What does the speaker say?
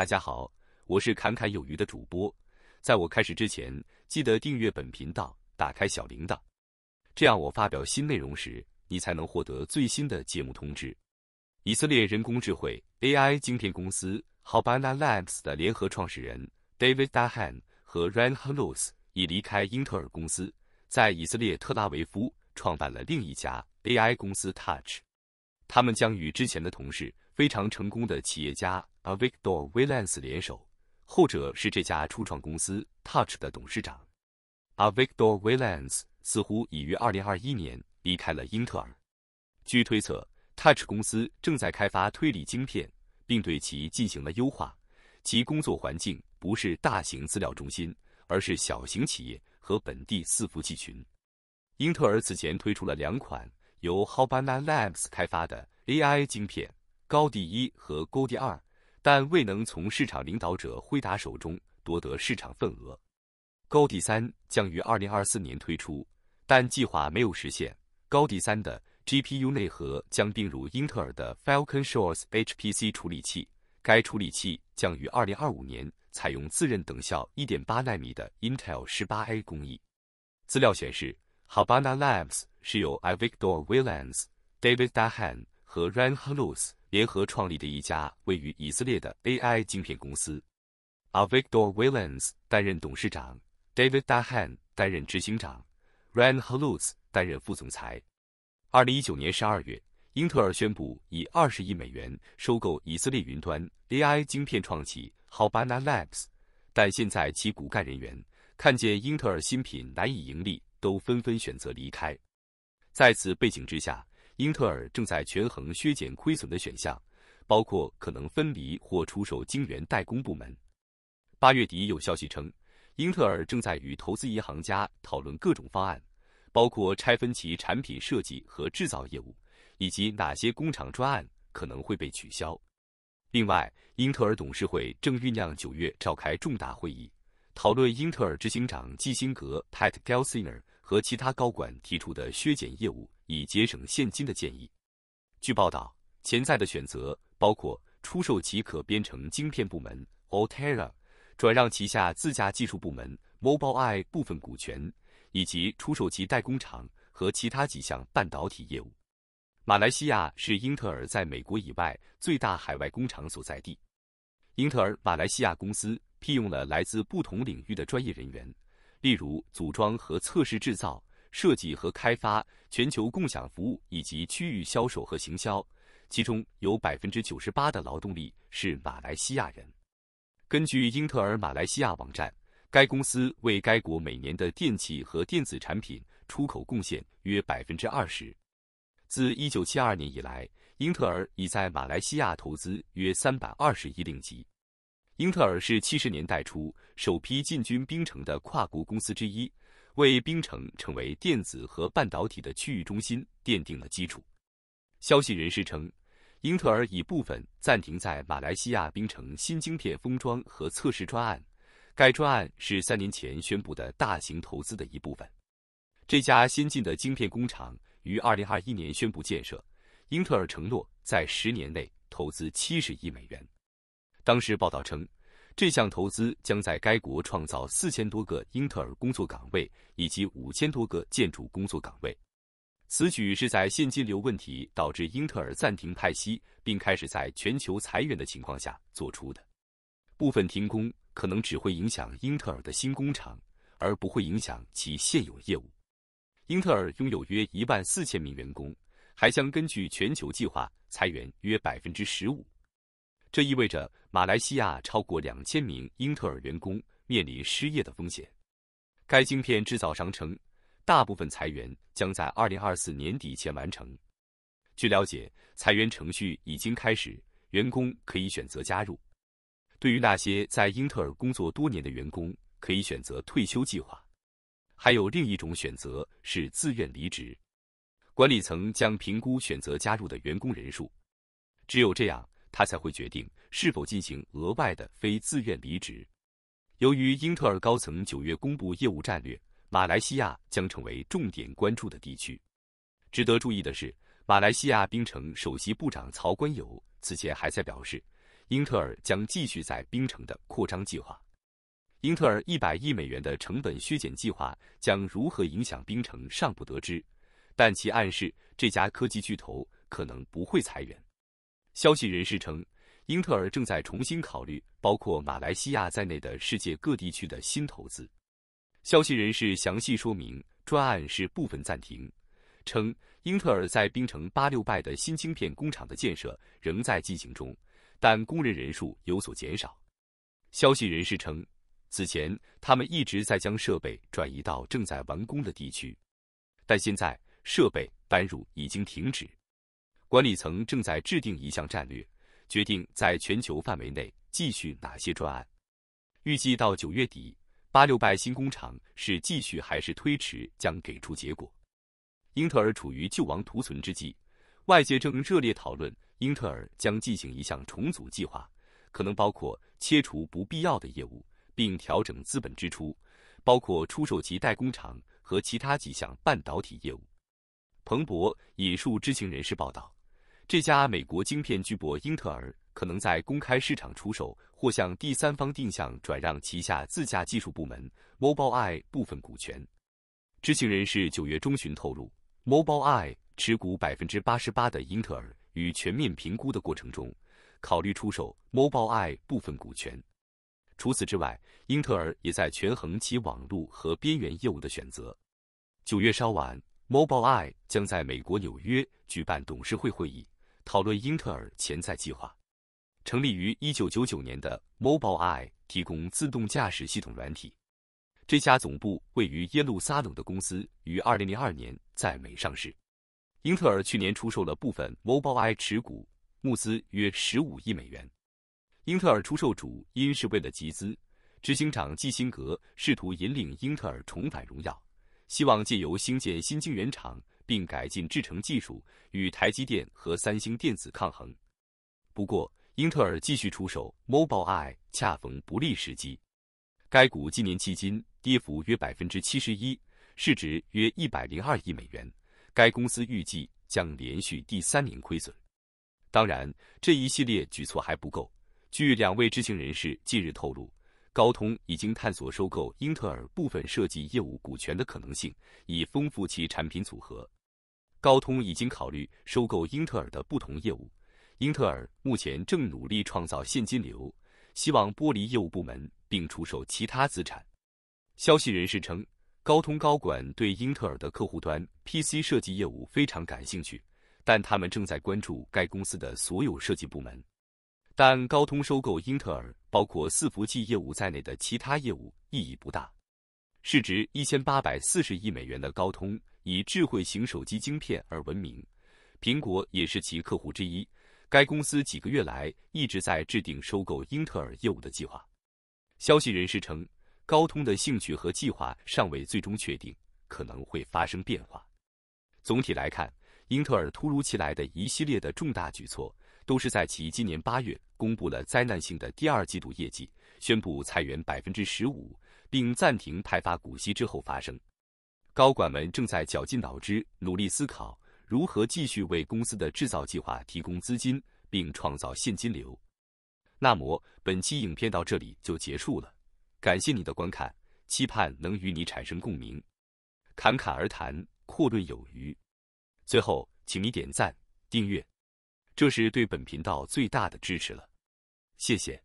大家好，我是侃侃有余的主播。在我开始之前，记得订阅本频道，打开小铃铛，这样我发表新内容时，你才能获得最新的节目通知。以色列人工智能 AI 晶片公司 Hobana Labs 的联合创始人 David Dahan 和 Ran Halus 已离开英特尔公司，在以色列特拉维夫创办了另一家 AI 公司 Touch。他们将与之前的同事非常成功的企业家。a v i c t o r Vilens 联手，后者是这家初创公司 Touch 的董事长。a v i c t o r Vilens 似乎已于2021年离开了英特尔。据推测，Touch 公司正在开发推理晶片，并对其进行了优化。其工作环境不是大型资料中心，而是小型企业和本地伺服器群。英特尔此前推出了两款由 h a b a n Labs 开发的 AI 晶片高第一和高第二。但未能从市场领导者辉达手中夺得市场份额。高迪三将于二零二四年推出，但计划没有实现。高迪三的 GPU 内核将并入英特尔的 Falcon Shores HPC 处理器，该处理器将于二零二五年采用自认等效一点八纳米的 Intel 18A 工艺。资料显示，Habana Labs 是由 i v i k d o r Williams、David Dahan 和 Ran Halus。联合创立的一家位于以色列的 AI 晶片公司，Avik Dor w i l e n s 担任董事长，David Dahan 担任执行长，Ran Halutz 担任副总裁。二零一九年十二月，英特尔宣布以二十亿美元收购以色列云端 AI 晶片创企 Hobana Labs，但现在其骨干人员看见英特尔新品难以盈利，都纷纷选择离开。在此背景之下，英特尔正在权衡削减亏损的选项，包括可能分离或出售晶圆代工部门。八月底有消息称，英特尔正在与投资银行家讨论各种方案，包括拆分其产品设计和制造业务，以及哪些工厂专案可能会被取消。另外，英特尔董事会正酝酿九月召开重大会议，讨论英特尔执行长基辛格 （Pat Gelsinger）。和其他高管提出的削减业务以节省现金的建议。据报道，潜在的选择包括出售其可编程晶片部门 Altera，转让旗下自家技术部门 Mobileye 部分股权，以及出售其代工厂和其他几项半导体业务。马来西亚是英特尔在美国以外最大海外工厂所在地。英特尔马来西亚公司聘用了来自不同领域的专业人员。例如，组装和测试、制造、设计和开发、全球共享服务以及区域销售和行销，其中有百分之九十八的劳动力是马来西亚人。根据英特尔马来西亚网站，该公司为该国每年的电器和电子产品出口贡献约百分之二十。自一九七二年以来，英特尔已在马来西亚投资约三百二十亿令吉。英特尔是七十年代初首批进军冰城的跨国公司之一，为冰城成为电子和半导体的区域中心奠定了基础。消息人士称，英特尔已部分暂停在马来西亚冰城新晶片封装和测试专案，该专案是三年前宣布的大型投资的一部分。这家先进的晶片工厂于二零二一年宣布建设，英特尔承诺在十年内投资七十亿美元。当时报道称，这项投资将在该国创造四千多个英特尔工作岗位以及五千多个建筑工作岗位。此举是在现金流问题导致英特尔暂停派息并开始在全球裁员的情况下做出的。部分停工可能只会影响英特尔的新工厂，而不会影响其现有业务。英特尔拥有约一万四千名员工，还将根据全球计划裁员约百分之十五。这意味着马来西亚超过两千名英特尔员工面临失业的风险。该晶片制造商称，大部分裁员将在二零二四年底前完成。据了解，裁员程序已经开始，员工可以选择加入。对于那些在英特尔工作多年的员工，可以选择退休计划。还有另一种选择是自愿离职。管理层将评估选择加入的员工人数。只有这样。他才会决定是否进行额外的非自愿离职。由于英特尔高层九月公布业务战略，马来西亚将成为重点关注的地区。值得注意的是，马来西亚冰城首席部长曹冠友此前还在表示，英特尔将继续在冰城的扩张计划。英特尔一百亿美元的成本削减计划将如何影响冰城尚不得知，但其暗示这家科技巨头可能不会裁员。消息人士称，英特尔正在重新考虑包括马来西亚在内的世界各地区的新投资。消息人士详细说明，专案是部分暂停，称英特尔在槟城八六拜的新晶片工厂的建设仍在进行中，但工人人数有所减少。消息人士称，此前他们一直在将设备转移到正在完工的地区，但现在设备搬入已经停止。管理层正在制定一项战略，决定在全球范围内继续哪些专案。预计到九月底，八六拜新工厂是继续还是推迟将给出结果。英特尔处于救亡图存之际，外界正热烈讨论英特尔将进行一项重组计划，可能包括切除不必要的业务，并调整资本支出，包括出售其代工厂和其他几项半导体业务。彭博引述知情人士报道。这家美国晶片巨擘英特尔可能在公开市场出售或向第三方定向转让旗下自驾技术部门 Mobileye 部分股权。知情人士九月中旬透露，Mobileye 持股百分之八十八的英特尔，于全面评估的过程中，考虑出售 Mobileye 部分股权。除此之外，英特尔也在权衡其网络和边缘业务的选择。九月稍晚，Mobileye 将在美国纽约举办董事会会议。讨论英特尔潜在计划。成立于一九九九年的 Mobileye 提供自动驾驶系统软体。这家总部位于耶路撒冷的公司于二零零二年在美上市。英特尔去年出售了部分 Mobileye 持股，募资约十五亿美元。英特尔出售主因是为了集资。执行长基辛格试图引领英特尔重返荣耀，希望借由兴建新晶圆厂。并改进制程技术，与台积电和三星电子抗衡。不过，英特尔继续出手 Mobileye，恰逢不利时机。该股今年迄今跌幅约百分之七十一，市值约一百零二亿美元。该公司预计将连续第三年亏损。当然，这一系列举措还不够。据两位知情人士近日透露，高通已经探索收购英特尔部分设计业务股权的可能性，以丰富其产品组合。高通已经考虑收购英特尔的不同业务。英特尔目前正努力创造现金流，希望剥离业务部门并出售其他资产。消息人士称，高通高管对英特尔的客户端 PC 设计业务非常感兴趣，但他们正在关注该公司的所有设计部门。但高通收购英特尔包括伺服器业务在内的其他业务意义不大。市值一千八百四十亿美元的高通以智慧型手机晶片而闻名，苹果也是其客户之一。该公司几个月来一直在制定收购英特尔业务的计划。消息人士称，高通的兴趣和计划尚未最终确定，可能会发生变化。总体来看，英特尔突如其来的一系列的重大举措，都是在其今年八月公布了灾难性的第二季度业绩，宣布裁员百分之十五。并暂停派发股息之后发生，高管们正在绞尽脑汁，努力思考如何继续为公司的制造计划提供资金，并创造现金流。那么本期影片到这里就结束了，感谢你的观看，期盼能与你产生共鸣。侃侃而谈，阔论有余。最后，请你点赞、订阅，这是对本频道最大的支持了。谢谢。